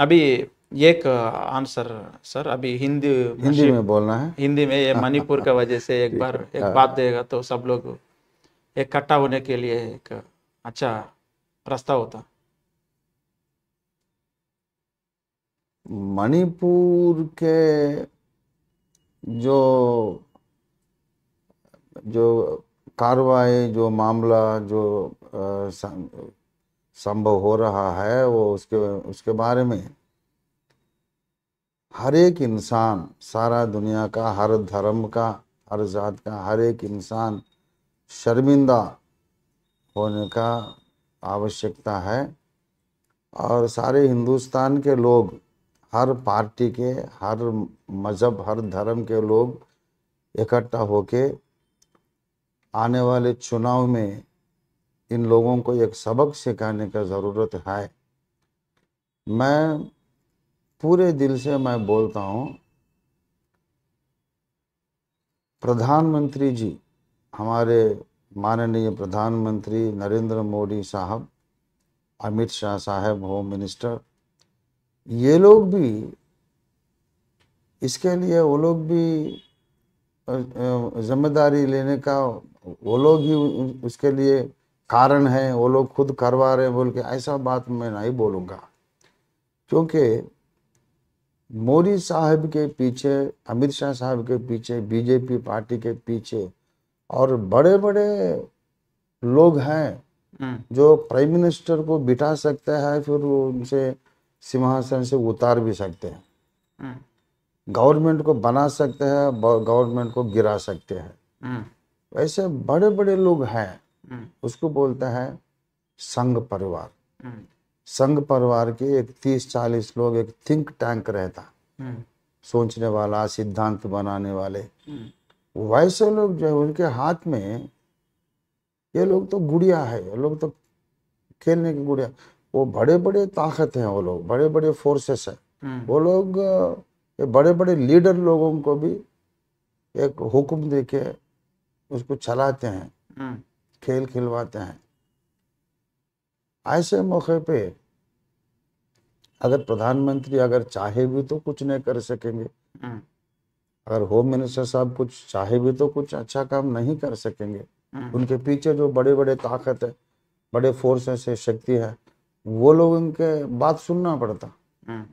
अभी एक answer sir अभी हिंदी हिंदी में बोलना है हिंदी में ये मणिपुर का वजह से एक बार एक बात देगा तो सब लोग इकट्ठा होने के लिए एक अच्छा रास्ता होता मणिपुर के जो जो कार्रवाई जो मामला जो संभव हो रहा है वो उसके उसके बारे में हर एक इंसान सारा दुनिया का हर धर्म का हर जात का हर एक इंसान शर्मिंदा होने का आवश्यकता है और सारे हिंदुस्तान के लोग हर पार्टी के हर मज़हब हर धर्म के लोग इकट्ठा होके आने वाले चुनाव में इन लोगों को एक सबक सिखाने का ज़रूरत है मैं पूरे दिल से मैं बोलता हूँ प्रधानमंत्री जी हमारे माननीय प्रधानमंत्री नरेंद्र मोदी साहब अमित शाह साहब होम मिनिस्टर ये लोग भी इसके लिए वो लोग भी जिम्मेदारी लेने का वो लोग ही उसके लिए कारण है वो लोग खुद करवा रहे बोल के ऐसा बात मैं नहीं बोलूँगा क्योंकि मोदी साहब के पीछे अमित शाह साहब के पीछे बीजेपी पार्टी के पीछे और बड़े बड़े लोग हैं हम्म। जो प्राइम मिनिस्टर को बिठा सकते हैं फिर उनसे सिंहासन से उतार भी सकते हैं हम्म। गवर्नमेंट को बना सकते हैं गवर्नमेंट को गिरा सकते हैं वैसे हम्म। बड़े बड़े लोग हैं उसको बोलता है संघ परिवार हम्म। संघ परिवार के एक तीस चालीस लोग एक थिंक टैंक रहता हम्म। सोचने वाला सिद्धांत बनाने वाले हम्म। वैसे लोग जो है उनके हाथ में ये लोग तो गुड़िया है ये लोग तो खेलने की गुड़िया वो बड़े बड़े ताकत हैं वो लोग बड़े बड़े फोर्सेस हैं वो लोग ये बड़े बड़े लीडर लोगों को भी एक हुक्म दे के उसको चलाते हैं खेल खिलवाते हैं ऐसे मौके पे अगर प्रधानमंत्री अगर चाहे भी तो कुछ नहीं कर सकेंगे हम्म। अगर होम मिनिस्टर साहब कुछ चाहे भी तो कुछ अच्छा काम नहीं कर सकेंगे हम्म। उनके पीछे जो बड़े बड़े ताकत है बड़े फोर्स से शक्ति है वो लोग उनके बात सुनना पड़ता हम्म।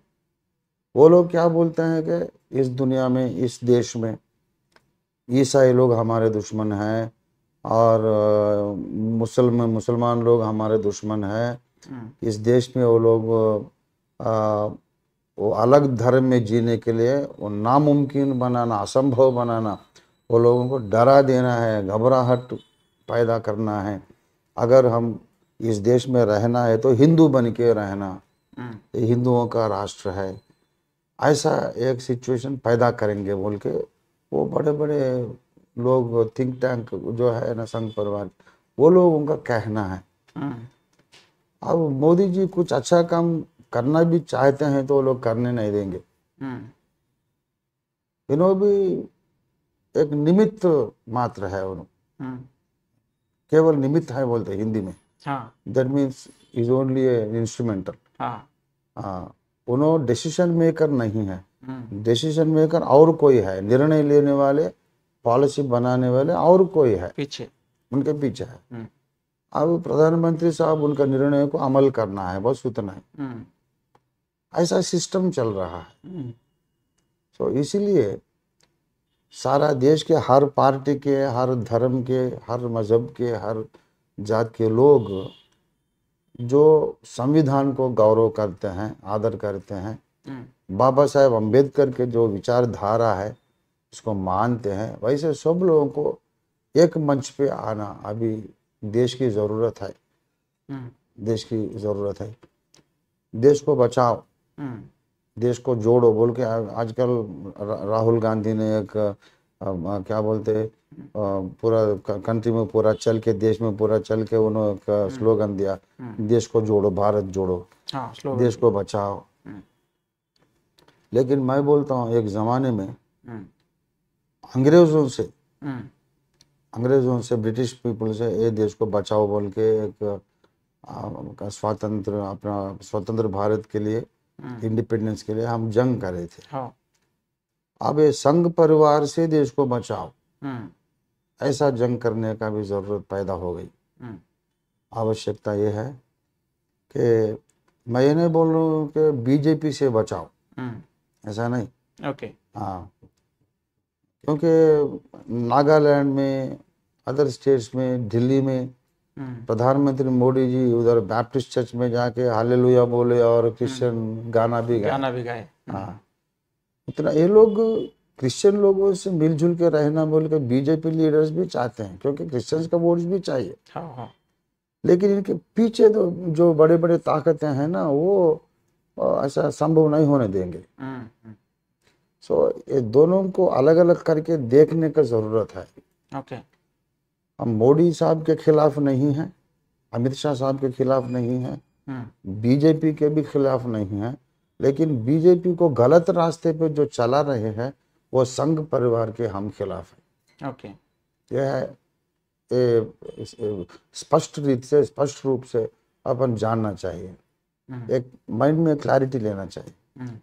वो लोग क्या बोलते हैं कि इस दुनिया में इस देश में ईसाई लोग हमारे दुश्मन हैं और मुसलम मुसलमान लोग हमारे दुश्मन हैं हम्म। इस देश में वो लोग आ, वो अलग धर्म में जीने के लिए वो नामुमकिन बनाना असंभव बनाना वो लोगों को डरा देना है घबराहट पैदा करना है अगर हम इस देश में रहना है तो हिंदू बन के रहना हम्म। ये हिंदुओं का राष्ट्र है ऐसा एक सिचुएशन पैदा करेंगे बोल के वो बड़े बड़े लोग थिंक टैंक जो है ना संघ परिवार वो लोग उनका कहना है हाँ। अब मोदी जी कुछ अच्छा काम करना भी चाहते हैं तो वो लोग करने नहीं देंगे हाँ। इन्हों भी एक निमित्त मात्र है हाँ। केवल निमित्त है बोलते हिंदी में that means is only instrumental उन्होंने डिसीजन मेकर नहीं है डिसीजन मेकर और कोई है निर्णय लेने वाले पॉलिसी बनाने वाले और कोई है पीछे उनके पीछे है हम्म। अब प्रधानमंत्री साहब उनका निर्णय को अमल करना है बस उतना है हम्म। ऐसा सिस्टम चल रहा है हम्म। तो इसीलिए सारा देश के हर पार्टी के हर धर्म के हर मजहब के हर जात के लोग जो संविधान को गौरव करते हैं आदर करते हैं बाबा साहेब अम्बेडकर के जो विचारधारा है उसको मानते हैं वैसे सब लोगों को एक मंच पे आना अभी देश की ज़रूरत है हम्म। देश की ज़रूरत है देश को बचाओ हम्म। देश को जोड़ो बोल के आजकल राहुल गांधी ने एक आ, क्या बोलते पूरा कंट्री में पूरा चल के देश में पूरा चल के उन्होंने एक स्लोगन हम्म। दिया देश को जोड़ो भारत जोड़ो हाँ, देश को बचाओ लेकिन मैं बोलता हूँ एक जमाने में अंग्रेजों से हम्म। अंग्रेजों से ब्रिटिश पीपल से ये देश को बचाओ बोल के एक स्वतंत्र अपना स्वतंत्र भारत के लिए इंडिपेंडेंस हम्म। के लिए हम जंग कर रहे थे हाँ। अब ये संघ परिवार से देश को बचाओ हम्म। ऐसा जंग करने का भी जरूरत पैदा हो गई आवश्यकता यह है कि मैं ये नहीं बोल रहा हूँ कि बीजेपी से बचाओ ऐसा नहीं ओके हाँ क्योंकि नागालैंड में अदर स्टेट्स में दिल्ली में हम्म। प्रधानमंत्री मोदी जी उधर बैप्टिस्ट चर्च में जाके हालेलुया बोले और क्रिश्चियन हम्म। गाना भी गाए गाना भी गाए हाँ हम्म। इतना ये लोग क्रिश्चियन लोगों से मिलजुल के रहना बोल के बीजेपी लीडर्स भी चाहते हैं क्योंकि क्रिश्चियंस का वोट भी चाहिए हाँ हाँ। लेकिन इनके पीछे तो जो बड़े बड़े ताकतें हैं ना वो ऐसा संभव नहीं होने देंगे सो so, ये दोनों को अलग अलग करके देखने का ज़रूरत है ओके okay. हम मोदी साहब के खिलाफ नहीं हैं अमित शाह साहब के खिलाफ नहीं है hmm. बीजेपी के भी खिलाफ नहीं है लेकिन बीजेपी को गलत रास्ते पे जो चला रहे हैं वो संघ परिवार के हम खिलाफ है ओके यह है स्पष्ट रीत से स्पष्ट रूप से अपन जानना चाहिए hmm. एक माइंड में क्लैरिटी लेना चाहिए hmm.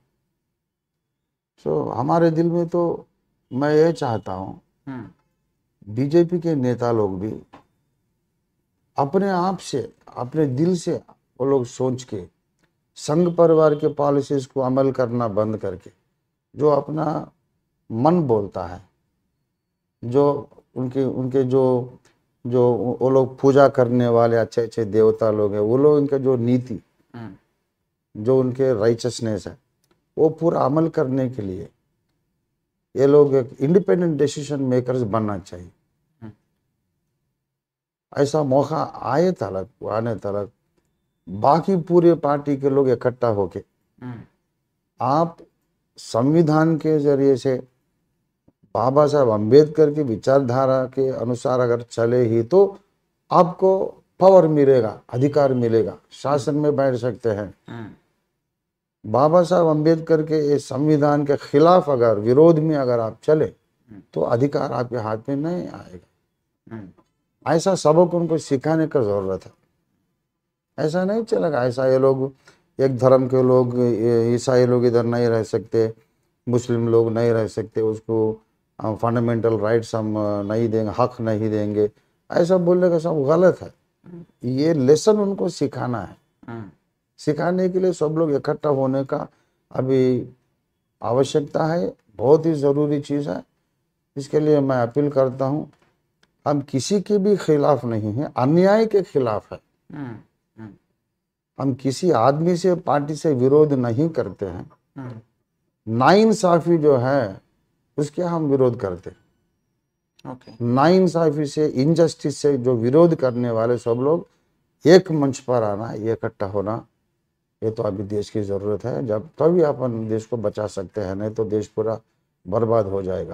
सो so, हमारे दिल में तो मैं ये चाहता हूँ हम्म। बीजेपी के नेता लोग भी अपने आप से अपने दिल से वो लोग सोच के संघ परिवार के पॉलिसीज को अमल करना बंद करके जो अपना मन बोलता है जो उनके उनके जो जो वो लोग पूजा करने वाले अच्छे अच्छे देवता लोग हैं वो लोग इनके जो नीति हम्म। जो उनके राइचसनेस है वो पूरा अमल करने के लिए ये लोग एक इंडिपेंडेंट डिसीजन मेकर्स बनना चाहिए हम्म। ऐसा मौका आए तलक आने तलक बाकी पूरे पार्टी के लोग इकट्ठा होके हम्म। आप संविधान के जरिए से बाबा साहब अम्बेडकर की विचारधारा के अनुसार अगर चले ही तो आपको पावर मिलेगा अधिकार मिलेगा शासन में बैठ सकते हैं हम्म। बाबा साहब अम्बेडकर के इस संविधान के खिलाफ अगर विरोध में अगर आप चले हम्म। तो अधिकार आपके हाथ में नहीं आएगा हम्म। ऐसा सबक उनको सिखाने का जरूरत है ऐसा नहीं चलेगा ऐसा ये लोग एक धर्म के लोग ईसाई लोग इधर नहीं रह सकते मुस्लिम लोग नहीं रह सकते उसको फंडामेंटल राइट्स हम नहीं देंगे हक नहीं देंगे ऐसा बोलने का सब गलत है हम्म। ये लेसन उनको सिखाना है सिखाने के लिए सब लोग इकट्ठा होने का अभी आवश्यकता है बहुत ही ज़रूरी चीज़ है इसके लिए मैं अपील करता हूँ हम किसी के भी खिलाफ नहीं है अन्याय के खिलाफ है हम्म, हम्म। हम किसी आदमी से पार्टी से विरोध नहीं करते हैं हम्म। नाइंसाफी जो है उसके हम विरोध करते हैं okay. नाइंसाफी से इनजस्टिस से जो विरोध करने वाले सब लोग एक मंच पर आना इकट्ठा होना ये तो अभी देश की ज़रूरत है जब तभी अपन देश को बचा सकते हैं नहीं तो देश पूरा बर्बाद हो जाएगा